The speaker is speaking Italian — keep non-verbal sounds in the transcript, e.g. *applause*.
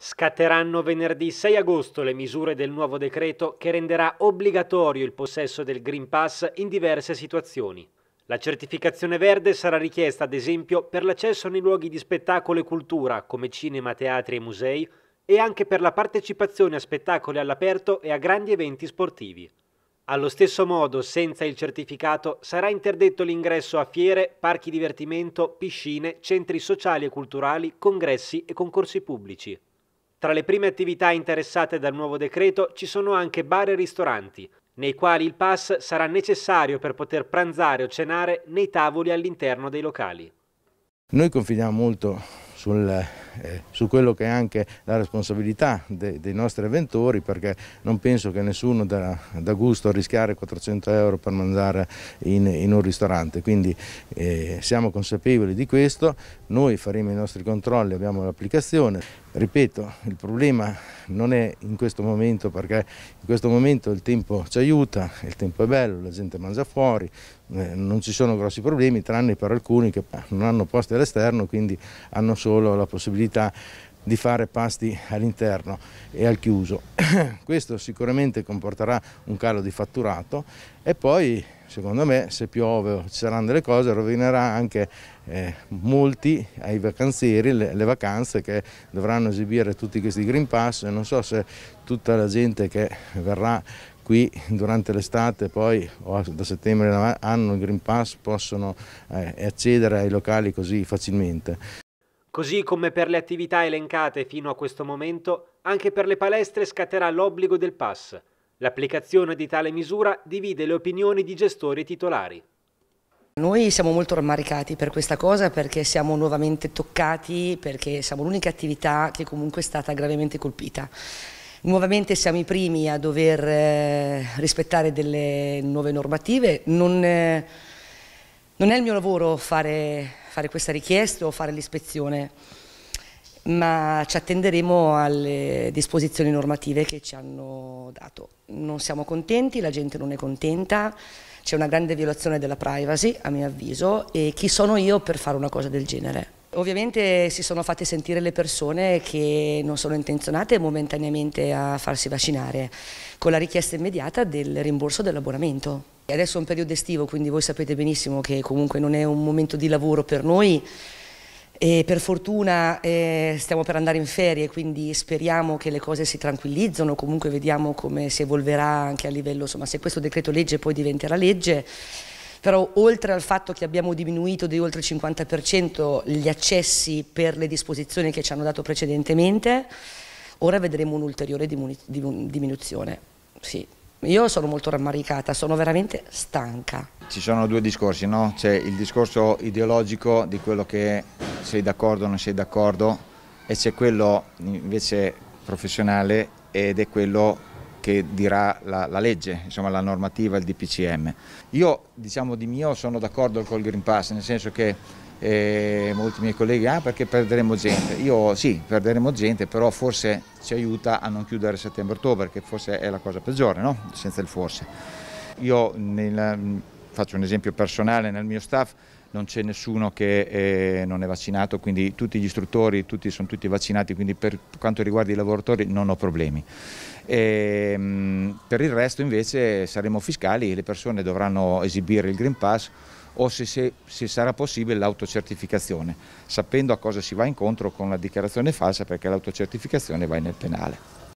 Scatteranno venerdì 6 agosto le misure del nuovo decreto che renderà obbligatorio il possesso del Green Pass in diverse situazioni. La certificazione verde sarà richiesta ad esempio per l'accesso nei luoghi di spettacolo e cultura come cinema, teatri e musei e anche per la partecipazione a spettacoli all'aperto e a grandi eventi sportivi. Allo stesso modo, senza il certificato, sarà interdetto l'ingresso a fiere, parchi divertimento, piscine, centri sociali e culturali, congressi e concorsi pubblici. Tra le prime attività interessate dal nuovo decreto ci sono anche bar e ristoranti, nei quali il pass sarà necessario per poter pranzare o cenare nei tavoli all'interno dei locali. Noi confidiamo molto sul eh, su quello che è anche la responsabilità de, dei nostri avventori perché non penso che nessuno dà, dà gusto a rischiare 400 euro per mangiare in, in un ristorante, quindi eh, siamo consapevoli di questo, noi faremo i nostri controlli, abbiamo l'applicazione, ripeto il problema non è in questo momento perché in questo momento il tempo ci aiuta, il tempo è bello, la gente mangia fuori, eh, non ci sono grossi problemi tranne per alcuni che eh, non hanno posti all'esterno quindi hanno solo la possibilità possibilità di fare pasti all'interno e al chiuso. *clears throat* Questo sicuramente comporterà un calo di fatturato e poi secondo me se piove o ci saranno delle cose rovinerà anche eh, molti ai vacanzieri le, le, vacanze che dovranno esibire tutti questi Green Pass e non so se tutta la gente che verrà qui durante l'estate poi o da settembre hanno il Green Pass possono eh, accedere ai locali così facilmente. Così come per le attività elencate fino a questo momento, anche per le palestre scatterà l'obbligo del pass. L'applicazione di tale misura divide le opinioni di gestori e titolari. Noi siamo molto rammaricati per questa cosa perché siamo nuovamente toccati, perché siamo l'unica attività che comunque è stata gravemente colpita. Nuovamente siamo i primi a dover eh, rispettare delle nuove normative. Non, eh, non è il mio lavoro fare fare questa richiesta o fare l'ispezione, ma ci attenderemo alle disposizioni normative che ci hanno dato. Non siamo contenti, la gente non è contenta, c'è una grande violazione della privacy, a mio avviso, e chi sono io per fare una cosa del genere? Ovviamente si sono fatte sentire le persone che non sono intenzionate momentaneamente a farsi vaccinare, con la richiesta immediata del rimborso dell'abbonamento. Adesso è un periodo estivo, quindi voi sapete benissimo che comunque non è un momento di lavoro per noi. E per fortuna eh, stiamo per andare in ferie, quindi speriamo che le cose si tranquillizzano, comunque vediamo come si evolverà anche a livello, insomma, se questo decreto legge poi diventerà legge. Però oltre al fatto che abbiamo diminuito di oltre il 50% gli accessi per le disposizioni che ci hanno dato precedentemente, ora vedremo un'ulteriore diminu diminuzione. Sì. Io sono molto rammaricata, sono veramente stanca. Ci sono due discorsi, no? c'è il discorso ideologico di quello che sei d'accordo o non sei d'accordo e c'è quello invece professionale ed è quello che dirà la, la legge, insomma, la normativa, il DPCM. Io diciamo di mio sono d'accordo col Green Pass, nel senso che eh, molti miei colleghi, ah perché perderemo gente, io sì, perderemo gente, però forse ci aiuta a non chiudere settembre-ottobre, che forse è la cosa peggiore, no? senza il forse. Io nel, faccio un esempio personale nel mio staff, non c'è nessuno che eh, non è vaccinato, quindi tutti gli istruttori tutti, sono tutti vaccinati, quindi per quanto riguarda i lavoratori non ho problemi. E, ehm, per il resto invece saremo fiscali, le persone dovranno esibire il Green Pass o se, se, se sarà possibile l'autocertificazione, sapendo a cosa si va incontro con la dichiarazione falsa perché l'autocertificazione va nel penale.